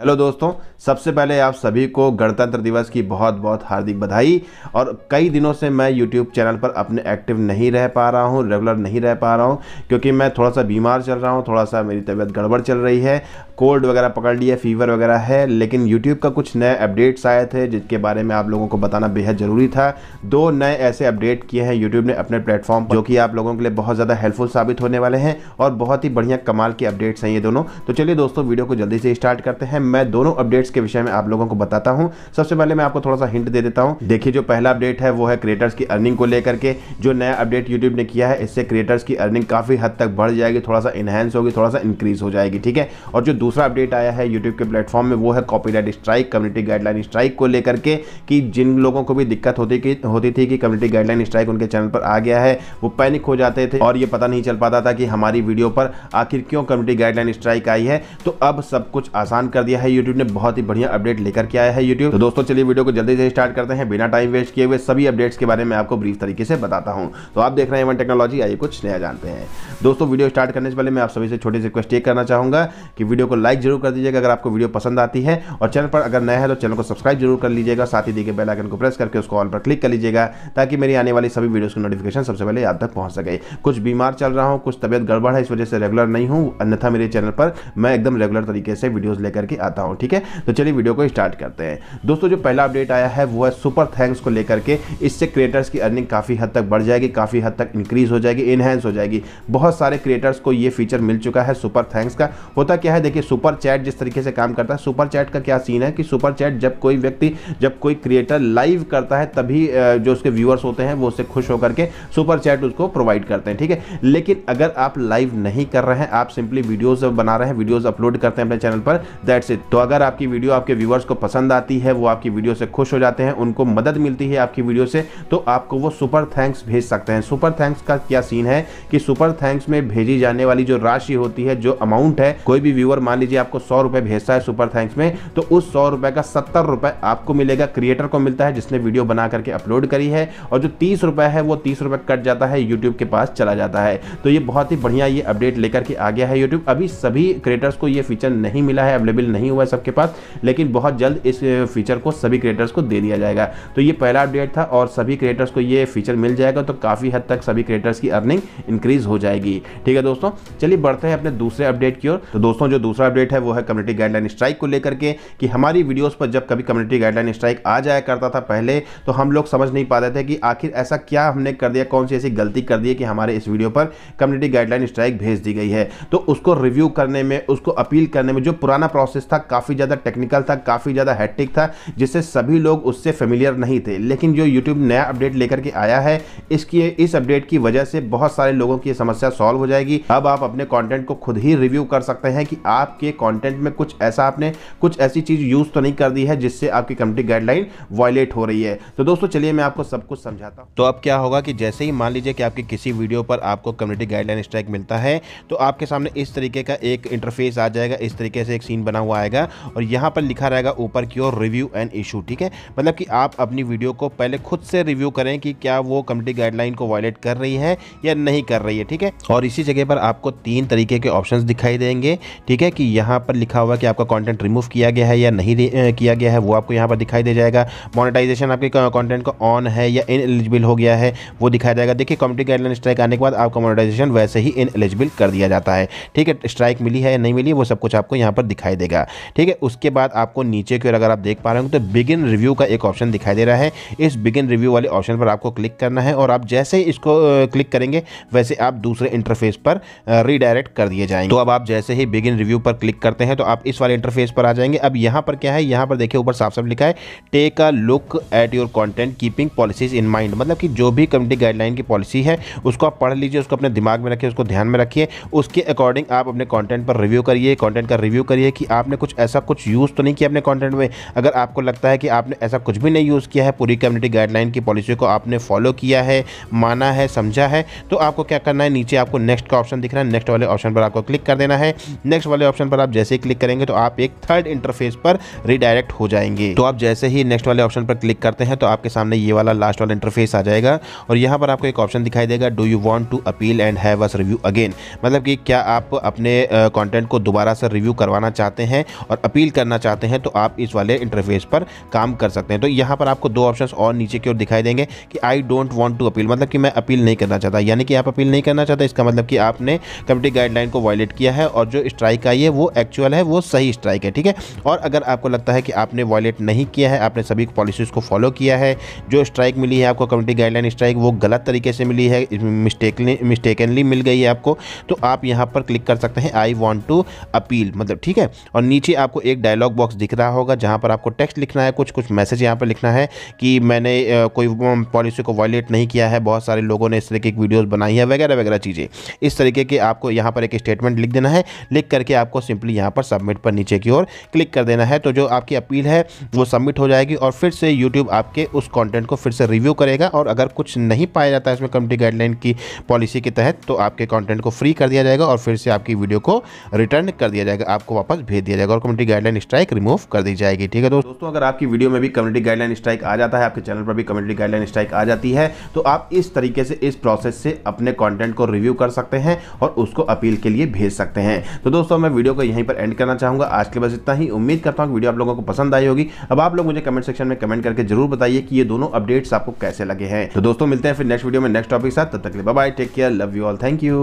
hello दोस्तों सबसे पहले आप सभी को गणतंत्र दिवस की बहुत बहुत हार्दिक बधाई और कई दिनों से मैं यूट्यूब चैनल पर अपने एक्टिव नहीं रह पा रहा हूं रेगुलर नहीं रह पा रहा हूं क्योंकि मैं थोड़ा सा बीमार चल रहा हूं थोड़ा सा मेरी तबीयत गड़बड़ चल रही है कोल्ड वगैरह पकड़ लिया फीवर वगैरह है लेकिन यूट्यूब का कुछ नए अपडेट्स आए थे जिसके बारे में आप लोगों को बताना बेहद ज़रूरी था दो नए ऐसे अपडेट किए हैं यूट्यूब ने अपने प्लेटफॉर्म जो कि आप लोगों के लिए बहुत ज़्यादा हेल्पफुल साबित होने वाले हैं और बहुत ही बढ़िया कमाल के अपडेट्स हैं ये दोनों तो चलिए दोस्तों वीडियो को जल्दी से स्टार्ट करते हैं मैं दोनों अपडेट्स के विषय में आप लोगों को बताता हूं सबसे पहले मैं आपको थोड़ा सा हिंट दे देता हूँ देखिए जो पहला अपडेट है वो है क्रिएटर्स की अर्निंग को लेकर के जो नया अपडेट यूट्यूब ने किया है इससे क्रिएटर्स की अर्निंग काफ़ी हद तक बढ़ जाएगी थोड़ा सा इनहेंस होगी थोड़ा सा इंक्रीज हो जाएगी ठीक है और जो दूसरा अपडेट आया है यूट्यूब के प्लेटफॉर्म में वो है copyright strike community guideline strike को लेकर के कि जिन लोगों को भी दिक्कत होती होती थी कि कम्युनिटी गाइडलाइन स्ट्राइक उनके चैनल पर आ गया है वो पैनिक हो जाते थे और ये पता नहीं चल पाता था कि हमारी वीडियो पर आखिर क्यों कम्युनिटी गाइडलाइन स्ट्राइक आई है तो अब सब कुछ आसान कर दिया किया है यूट्यूब ने बहुत ही बढ़िया अपडेट लेकर के आया है यूट्यूब तो दोस्तों चलिए वीडियो को जल्दी से स्टार्ट करते हैं बिना टाइम वेस्ट किए हुए सभी अपडेट्स के बारे में आपको ब्रीफ तरीके से बताता हूँ तो आप देख रहे हैं वन टेक्नोलॉजी आइए कुछ नया जानते हैं दोस्तों वीडियो स्टार्ट करने से पहले मैं आप सभी से छोटी सी रिक्वेस्ट ये करना चाहूँगा कि वीडियो को लाइक जरूर कर दीजिएगा अगर आपको वीडियो पसंद आती है और चैनल पर अगर नया है तो चैनल को सब्सक्राइब जरूर कर लीजिएगा साथ ही देखिए बेलाइकन को प्रेस करके उसको ऑल पर क्लिक कर लीजिएगा ताकि मेरी आने वाली सभी वीडियोज़ की नोटिफिकेशन सबसे पहले आप तक पहुँच सके कुछ बीमार चल रहा हूँ कुछ तबियत गड़बड़ है इस वजह से रेगुलर नहीं हूँ अन्यथा मेरे चैनल पर मैं एकदम रेगुलर तरीके से वीडियोज़ लेकर के दिखाता हूँ ठीक है तो चलिए वीडियो को स्टार्ट करते हैं दोस्तों जो पहला अपडेट आया है वो है सुपर थैंक्स को लेकर के इससे क्रिएटर्स की अर्निंग काफ़ी हद तक बढ़ जाएगी काफ़ी हद तक इंक्रीज़ हो जाएगी इनहेंस हो जाएगी बहुत सारे क्रिएटर्स को ये फीचर मिल चुका है सुपर थैंक्स का होता क्या है देखिए सुपर चैट जिस तरीके से काम करता है सुपर चैट का क्या सीन है कि सुपर चैट जब कोई व्यक्ति जब कोई क्रिएटर लाइव करता है तभी जो उसके व्यूअर्स होते हैं वो उससे खुश होकर के सुपर चैट उसको प्रोवाइड करते हैं ठीक है लेकिन अगर आप लाइव नहीं कर रहे हैं आप सिंपली वीडियोज़ बना रहे हैं वीडियोज़ अपलोड करते हैं अपने चैनल पर दैट्स तो अगर आपकी वीडियो आपके व्यूवर्स को पसंद आती है वो आपकी वीडियो से खुश हो जाते हैं उनको मदद मिलती है आपकी वीडियो से तो आपको वो सुपर थैंक्स भेज सकते हैं सुपर थैंक्स का क्या सीन है कि सुपर थैंक्स में भेजी जाने वाली जो राशि होती है जो अमाउंट है कोई भी व्यूअर मान लीजिए आपको सौ रुपए भेजता है सुपर थैंक्स में तो उस सौ रुपए का सत्तर रुपए आपको मिलेगा क्रिएटर को मिलता है जिसने वीडियो बना करके अपलोड करी है और जो तीस रुपए है वो तीस रुपए कट जाता है यूट्यूब के पास चला जाता है तो ये बहुत ही बढ़िया ये अपडेट लेकर के आ गया है यूट्यूब अभी सभी क्रिएटर्स को ये फीचर नहीं मिला है अवेलेबल नहीं नहीं हुआ है सबके पास लेकिन बहुत जल्द इस फीचर को सभी क्रिएटर्स को दे दिया जाएगा तो ये पहला अपडेट था और सभी क्रिएटर्स को ये फीचर मिल जाएगा तो काफ़ी हद तक सभी क्रिएटर्स की अर्निंग इंक्रीज हो जाएगी ठीक है दोस्तों चलिए बढ़ते हैं अपने दूसरे अपडेट की ओर तो दोस्तों जो दूसरा अपडेट है वो है कम्युनिटी गाइडलाइन स्ट्राइक को लेकर के कि हमारी वीडियोस पर जब कभी कम्युनिटी गाइडलाइन स्ट्राइक आ जाया करता था पहले तो हम लोग समझ नहीं पाते थे कि आखिर ऐसा क्या हमने कर दिया कौन सी ऐसी गलती कर दी है कि हमारे इस वीडियो पर कम्युनिटी गाइडलाइन स्ट्राइक भेज दी गई है तो उसको रिव्यू करने में उसको अपील करने में जो पुराना प्रोसेस था काफ़ी ज़्यादा टेक्निकल था काफ़ी ज़्यादा हैट्रिक था जिससे सभी लोग उससे फेमिलियर नहीं थे लेकिन जो यूट्यूब नया अपडेट लेकर के आया है इसकी इस अपडेट की वजह से बहुत सारे लोगों की समस्या सॉल्व हो जाएगी अब आप अपने कॉन्टेंट को खुद ही रिव्यू कर सकते हैं कि आपके कॉन्टेंट में कुछ ऐसा आपने कुछ ऐसी चीज़ यूज़ तो नहीं कर दी है जिससे आपकी कंपनी गाइडलाइन वायलेट हो रही है तो दोस्तों चलिए मैं आपको सब कुछ समझाता हूँ तो अब क्या होगा कि जैसे ही मान लीजिए कि आपकी किसी वीडियो पर आपको कम्युनिटी गाइडलाइन स्ट्राइक मिलता है तो आपके सामने इस तरीके का एक इंटरफेस आ जाएगा इस तरीके से एक सीन बना हुआ आएगा और यहाँ पर लिखा रहेगा ऊपर की ओर रिव्यू एंड इशू ठीक है मतलब कि आप अपनी वीडियो को पहले खुद से रिव्यू करें कि क्या वो कम्युनिटी गाइडलाइन को वायलेट कर रही है या नहीं कर रही है ठीक है और इसी जगह पर आपको तीन तरीके के ऑप्शन दिखाई देंगे ठीक है कि यहाँ पर लिखा हुआ कि आपका कॉन्टेंट रिमूव किया गया है या नहीं किया गया है वो आपको यहाँ पर दिखाई दे जाएगा मोनिटाइजेशन आपके कॉन्टेंट को ऑन है या इन एलिजिबल हो गया है वो दिखाया जाएगा देखिए कम्युनिटी गाइडलाइन स्ट्राइक आने के बाद आपका मोनिटाइजेशन वैसे ही इन एलिजिबल कर दिया जाता है ठीक है स्ट्राइक मिली है या नहीं मिली वो सब कुछ आपको यहाँ पर दिखाई देगा ठीक है उसके बाद आपको नीचे की ओर अगर आप देख पा रहे हो तो बिगिन रिव्यू का एक ऑप्शन दिखाई दे रहा है इस बिगिन रिव्यू वाले ऑप्शन पर आपको क्लिक करना है और आप जैसे ही इसको क्लिक करेंगे वैसे आप दूसरे इंटरफेस पर रीडायरेक्ट कर दिए जाएंगे तो अब आप जैसे ही बिगिन रिव्यू पर क्लिक करते हैं तो आप इस वाले इंटरफेस पर आ जाएंगे अब यहाँ पर क्या है यहाँ पर देखिए ऊपर साफ साफ लिखा है take a look at your content keeping policies in mind मतलब कि जो भी कम्युनिटी गाइडलाइन की पॉलिसी है उसको आप पढ़ लीजिए उसको अपने दिमाग में रखिए उसको ध्यान में रखिए उसके अकॉर्डिंग आप अपने कॉन्टेंट पर रिव्यू करिए कॉन्टेंट का रिव्यू करिए कि आपने कुछ ऐसा कुछ यूज़ तो नहीं किया अपने कॉन्टेंट में अगर आपको लगता है कि आपने ऐसा कुछ भी नहीं यूज़ किया है पूरी कम्युनिटी गाइडलाइन की पॉलिसी को आपने फॉलो किया है माना है समझा है तो आपको क्या करना है नीचे आपको नेक्स्ट का ऑप्शन दिख रहा है नेक्स्ट वाले ऑप्शन पर आपको क्लिक कर देना है नेक्स्ट वाले ऑप्शन पर आप जैसे ही क्लिक करेंगे तो आप एक थर्ड इंटरफेस पर रिडायरेक्ट हो जाएंगे तो आप जैसे ही नेक्स्ट वाले ऑप्शन पर क्लिक करते हैं तो आपके सामने ये वाला लास्ट वाला इंटरफेस आ जाएगा और यहाँ पर आपको एक ऑप्शन दिखाई देगा do you want to appeal and have us review again मतलब कि क्या आप अपने कॉन्टेंट को दोबारा से रिव्यू करवाना चाहते हैं और अपील करना चाहते हैं तो आप इस वाले इंटरफेस पर काम कर सकते हैं तो यहाँ पर आपको दो ऑप्शन और नीचे की ओर दिखाई देंगे कि I don't want to appeal मतलब कि मैं अपील नहीं करना चाहता यानी कि आप अपील नहीं करना चाहता इसका मतलब कि आपने कमिटी गाइडलाइन को वायलेट किया है और जो स्ट्राइक आई है वो एक्चुअल है वो सही स्ट्राइक है ठीक है और अगर आपको लगता है कि आपने वॉलेट नहीं किया है आपने सभी पॉलिसीज़ को फॉलो किया है जो स्ट्राइक मिली है आपको कम्युनिटी गाइडलाइन स्ट्राइक वो गलत तरीके से मिली है मिस्टेकली मिस्टेकनली मिल गई है आपको तो आप यहाँ पर क्लिक कर सकते हैं आई वॉन्ट टू अपील मतलब ठीक है और नीचे आपको एक डायलॉग बॉक्स दिख रहा होगा जहाँ पर आपको टेक्स्ट लिखना है कुछ कुछ मैसेज यहाँ पर लिखना है कि मैंने कोई पॉलिसी को वायलेट नहीं किया है बहुत सारे लोगों ने इस तरीके की वीडियोज़ बनाई है वगैरह वगैरह चीज़ें इस तरीके के आपको यहाँ पर एक स्टेटमेंट लिख देना है लिख करके आपको सिंपली यहाँ पर सबमिट पर नीचे की ओर क्लिक कर देना है तो जो आपकी अपील है वो सबमिट हो जाएगी और फिर से यूट्यूब आपके उस कॉन्टेंट को फिर से रिव्यू करेगा और अगर कुछ नहीं पाया जाता है इसमें कम्युनिटी गाइडलाइन की पॉलिसी के तहत तो आपके कॉन्टेंट को फ्री कर दिया जाएगा और फिर से आपकी वीडियो को रिटर्न कर दिया जाएगा आपको वापस भेज दिया जाएगा जाएगा और कम्युनिटी गाइडलाइन स्ट्राइक रिमूव कर दी जाएगी ठीक है दोस्तों दोस्तों अगर आपकी वीडियो में भी कम्युनिटी गाइडलाइन स्ट्राइक आ जाता है आपके चैनल पर भी कम्युनिटी गाइडलाइन स्ट्राइक आ जाती है तो आप इस तरीके से इस प्रोसेस से अपने कॉन्टेंट को रिव्यू कर सकते हैं और उसको अपील के लिए भेज सकते हैं तो दोस्तों मैं वीडियो को यहीं पर एंड करना चाहूंगा आज के बस इतना ही उम्मीद करता हूँ वीडियो आप लोगों को पसंद आई होगी अब आप लोग मुझे कमेंट सेक्शन में कमेंट करके जरूर बताइए कि ये दोनों अपडेट्स आपको कैसे लगे हैं तो दोस्तों मिलते हैं फिर नेक्स्ट वीडियो में नेक्स्ट टॉपिक साथ तब तक bye take care love you all thank you